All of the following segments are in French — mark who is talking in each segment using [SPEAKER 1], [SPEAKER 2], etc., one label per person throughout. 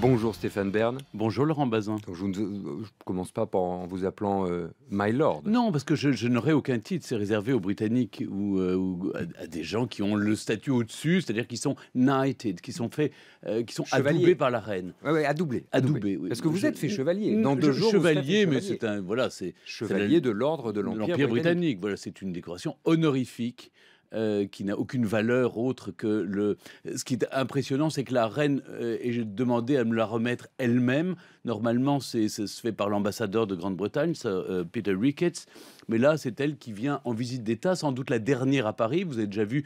[SPEAKER 1] Bonjour Stéphane Bern. Bonjour Laurent Bazin. Je ne euh, commence pas par en vous appelant euh,
[SPEAKER 2] My Lord. Non, parce que je, n'aurai aucun titre. C'est réservé aux Britanniques ou, euh, à, des gens qui ont le statut au-dessus, c'est-à-dire qui sont knighted, qui sont faits, qui sont par la reine. Oui, ouais, adoubés. Parce que vous êtes fait chevalier. Chevalier, mais c'est un voilà, c'est chevalier de l'ordre de l'empire britannique. britannique. Voilà, c'est une décoration honorifique. Euh, qui n'a aucune valeur autre que le. Euh, ce qui est impressionnant, c'est que la reine, et euh, j'ai demandé à me la remettre elle-même. Normalement, c'est ça se fait par l'ambassadeur de Grande-Bretagne, Peter Ricketts. Mais là, c'est elle qui vient en visite d'État, sans doute la dernière à Paris. Vous avez déjà vu,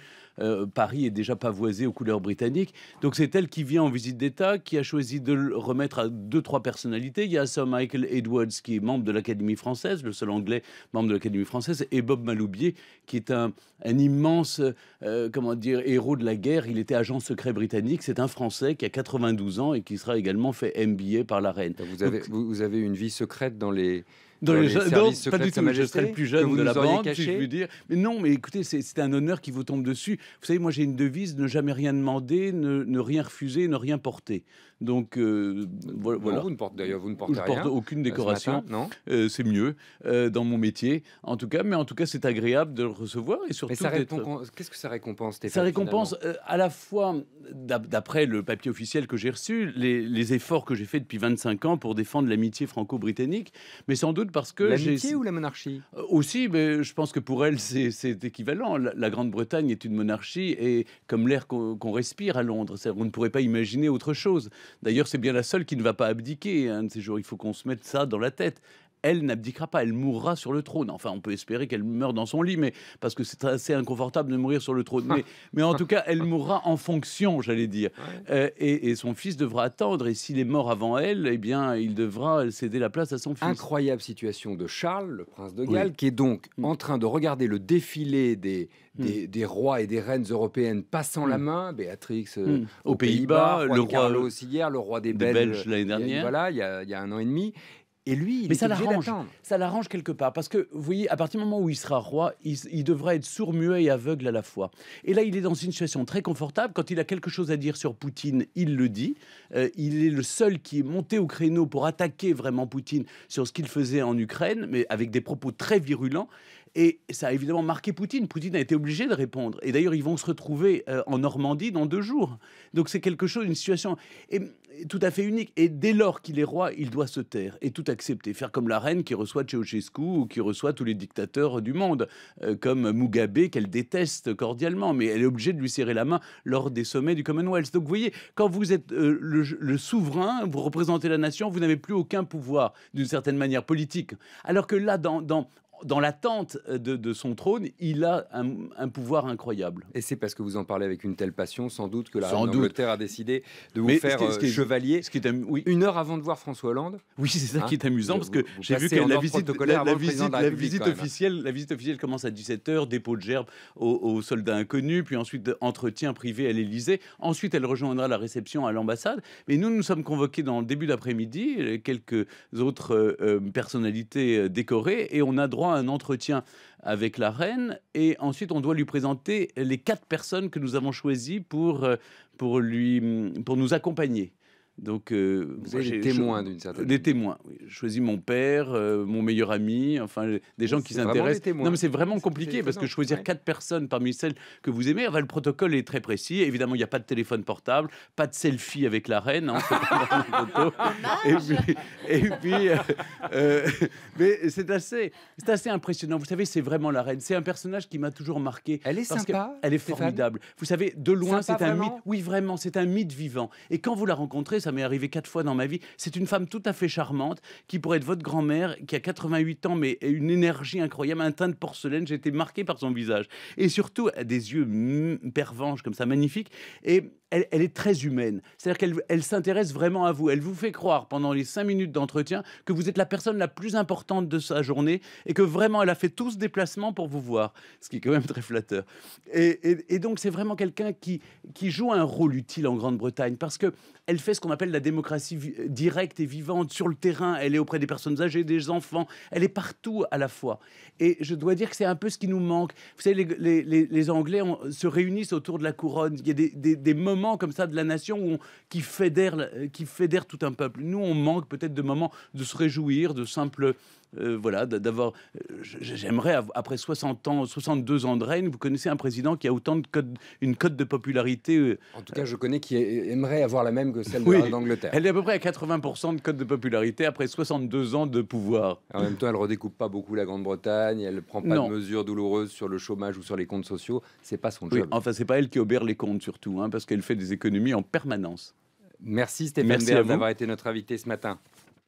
[SPEAKER 2] Paris est déjà pavoisé aux couleurs britanniques. Donc c'est elle qui vient en visite d'État, qui a choisi de le remettre à deux, trois personnalités. Il y a Sir Michael Edwards, qui est membre de l'Académie française, le seul anglais membre de l'Académie française, et Bob Maloubier, qui est un, un immense euh, euh, comment dire, héros de la guerre. Il était agent secret britannique. C'est un Français qui a 92 ans et qui sera également fait MBA par la reine. Vous avez, vous avez une vie secrète dans les dans les, non, pas du tout. le plus jeune de la bande, je veux dire. Mais non, mais écoutez, c'est un honneur qui vous tombe dessus. Vous savez, moi, j'ai une devise ne jamais rien demander, ne, rien refuser, ne rien porter. Donc euh, voilà. vous ne portez d'ailleurs, vous ne portez je rien. porte euh, aucune décoration. non, euh, c'est mieux dans mon métier, en tout cas. Mais en tout cas, c'est agréable de le recevoir et surtout. Qu'est-ce
[SPEAKER 1] que ça récompense
[SPEAKER 2] Ça récompense à la fois, d'après le papier officiel que j'ai reçu, les, les efforts que j'ai faits depuis 25 ans pour défendre l'amitié franco-britannique, mais sans doute parce que ou la monarchie euh, aussi, mais je pense que pour elle c'est équivalent. La, Grande-Bretagne est une monarchie et comme l'air qu'on respire à Londres, on ne pourrait pas imaginer autre chose. D'ailleurs, c'est bien la seule qui ne va pas abdiquer un hein, de ces jours. Il faut qu'on se mette ça dans la tête elle n'abdiquera pas, elle mourra sur le trône. Enfin, on peut espérer qu'elle meure dans son lit, mais parce que c'est assez inconfortable de mourir sur le trône. Mais, en tout cas, elle mourra en fonction, j'allais dire. Euh, et, son fils devra attendre. Et s'il est mort avant elle, eh bien, il devra céder la place à son fils. Incroyable situation de Charles, le
[SPEAKER 1] prince de Galles, qui est donc mm. en train de regarder le défilé mm. des, rois et des reines européennes passant la mm. main. Béatrix euh, aux, Pays-Bas, le roi aussi le roi des, Belges, l'année dernière. voilà,
[SPEAKER 2] il y a un an et demi. Et lui, ça l'arrange. Ça l'arrange quelque part parce que vous voyez, à partir du moment où il sera roi, il, il, devra être sourd, muet et aveugle à la fois. Et là, il est dans une situation très confortable. Quand il a quelque chose à dire sur Poutine, il le dit. Euh, il est le seul qui est monté au créneau pour attaquer vraiment Poutine sur ce qu'il faisait en Ukraine, mais avec des propos très virulents. Et ça a évidemment marqué Poutine. Poutine a été obligé de répondre. Et d'ailleurs, ils vont se retrouver euh, en Normandie dans deux jours. Donc c'est quelque chose, une situation tout à fait unique. Et dès lors qu'il est roi, il doit se taire et tout accepter. Faire comme la reine qui reçoit Ceausescu ou qui reçoit tous les dictateurs du monde, euh, comme Mugabe, qu'elle déteste cordialement, mais elle est obligée de lui serrer la main lors des sommets du Commonwealth. Donc vous voyez, quand vous êtes euh, le, souverain, vous représentez la nation, vous n'avez plus aucun pouvoir d'une certaine manière politique. Alors que là, dans, dans l'attente euh, de, son trône, il a un, pouvoir incroyable. Et c'est
[SPEAKER 1] parce que vous en parlez avec une telle passion, sans doute, que la reine d'Angleterre a décidé de vous faire euh, chevalier. Ce qui est Une heure avant de voir François Hollande. Oui, c'est ça hein qui est amusant, parce que j'ai vu que la visite, la, visite, officielle,
[SPEAKER 2] la visite officielle commence à 17h, dépôt de gerbe aux, soldats inconnus, puis ensuite entretien privé à l'Élysée. Ensuite, elle rejoindra la réception à l'ambassade. Mais nous, nous sommes convoqués dans le début d'après-midi, euh, quelques autres personnalités décorées, et on a droit un entretien avec la reine et ensuite on doit lui présenter les quatre personnes que nous avons choisies pour, euh, pour, lui, pour nous accompagner. Donc, euh, vous avez des témoins d'une certaine Des témoins. Oui. Je choisis mon père, euh, mon meilleur ami, enfin des gens qui s'intéressent. Non, mais c'est vraiment compliqué parce que choisir quatre personnes parmi celles que vous aimez, enfin, le protocole est très précis. Évidemment, il n'y a pas de téléphone portable, pas de selfie avec la reine. Hein, et puis, euh, mais c'est assez, c'est assez impressionnant. Vous savez, c'est vraiment la reine. C'est un personnage qui m'a toujours marqué. Elle est sympa. Elle est formidable. Vous savez, de loin, c'est un mythe. Oui, vraiment, c'est un mythe vivant. Et quand vous la rencontrez, ça m'est arrivé quatre fois dans ma vie. C'est une femme tout à fait charmante qui pourrait être votre grand-mère, qui a 88 ans, mais une énergie incroyable, un teint de porcelaine. j'ai été marqué par son visage. Et surtout, des yeux pervenches comme ça, magnifiques. Et elle, est très humaine. C'est-à-dire qu'elle elle s'intéresse vraiment à vous. Elle vous fait croire pendant les cinq minutes d'entretien que vous êtes la personne la plus importante de sa journée et que vraiment elle a fait tout ce déplacement pour vous voir, ce qui est quand même très flatteur. Et, et donc c'est vraiment quelqu'un qui, qui joue un rôle utile en Grande-Bretagne parce que elle fait ce qu'on appelle la démocratie euh, directe et vivante sur le terrain. Elle est auprès des personnes âgées, des enfants. Elle est partout à la fois. Et je dois dire que c'est un peu ce qui nous manque. Vous savez, les, Anglais se réunissent autour de la couronne. Il y a des, moments comme ça de la nation où qui, fédère euh, qui fédèrent tout un peuple. Nous, on manque peut-être de moments de se réjouir, de simples euh, voilà, d'avoir. Euh, j'aimerais, après 60 ans, 62 ans de règne, vous connaissez un président qui a autant de code une cote de popularité. Euh, en tout cas, je connais qui aimerait avoir la même que celle oui, d'Angleterre. Elle est à peu près à 80% de cote de popularité après 62 ans de pouvoir. En même temps, elle redécoupe pas beaucoup la
[SPEAKER 1] Grande-Bretagne, elle ne prend pas de mesures douloureuses sur le chômage ou sur les comptes sociaux. C'est pas son job. Oui, enfin, c'est
[SPEAKER 2] pas elle qui obère les comptes surtout, hein, parce qu'elle fait des économies en permanence. Merci Stéphane Merci d'avoir
[SPEAKER 1] été notre invité ce matin.